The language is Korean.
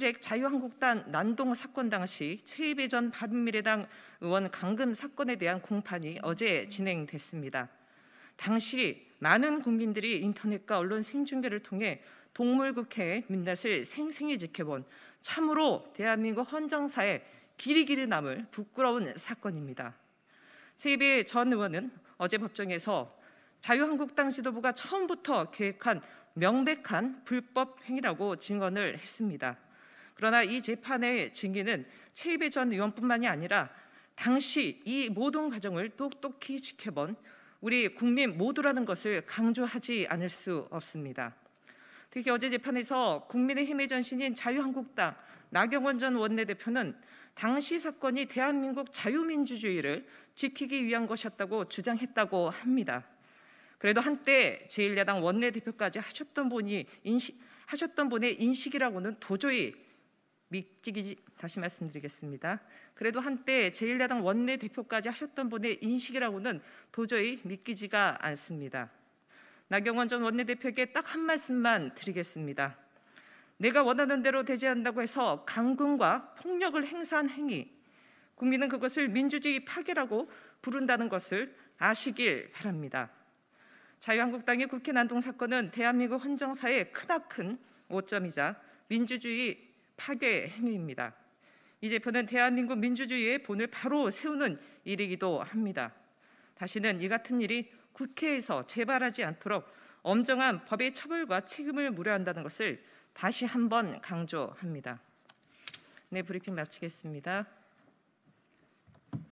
패스트트랙 자유한국당 난동 사건 당시 최희배 전 바른미래당 의원 강금 사건에 대한 공판이 어제 진행됐습니다. 당시 많은 국민들이 인터넷과 언론 생중계를 통해 동물국회 민낯을 생생히 지켜본 참으로 대한민국 헌정사에 길이 길이 남을 부끄러운 사건입니다. 최희배 전 의원은 어제 법정에서 자유한국당 지도부가 처음부터 계획한 명백한 불법 행위라고 증언을 했습니다. 그러나 이 재판의 증인은 최이배 전 의원뿐만이 아니라 당시 이 모든 과정을 똑똑히 지켜본 우리 국민 모두라는 것을 강조하지 않을 수 없습니다. 특히 어제 재판에서 국민의힘의 전신인 자유한국당 나경원 전 원내대표는 당시 사건이 대한민국 자유민주주의를 지키기 위한 것이었다고 주장했다고 합니다. 그래도 한때 제1야당 원내대표까지 하셨던 분이 인식, 하셨던 분의 인식이라고는 도저히 미찍이지 다시 말씀드리겠습니다. 그래도 한때 제1야당 원내대표까지 하셨던 분의 인식이라고는 도저히 믿기지가 않습니다. 나경원 전 원내대표에게 딱 한 말씀만 드리겠습니다. 내가 원하는 대로 대제한다고 해서 강군과 폭력을 행사한 행위, 국민은 그것을 민주주의 파괴라고 부른다는 것을 아시길 바랍니다. 자유한국당의 국회 난동 사건은 대한민국 헌정사의 크나큰 오점이자 민주주의 파괴 행위입니다. 이 제표는 대한민국 민주주의의 본을 바로 세우는 일이기도 합니다. 다시는 이 같은 일이 국회에서 재발하지 않도록 엄정한 법의 처벌과 책임을 물어한다는 것을 다시 한번 강조합니다. 네, 브리핑 마치겠습니다.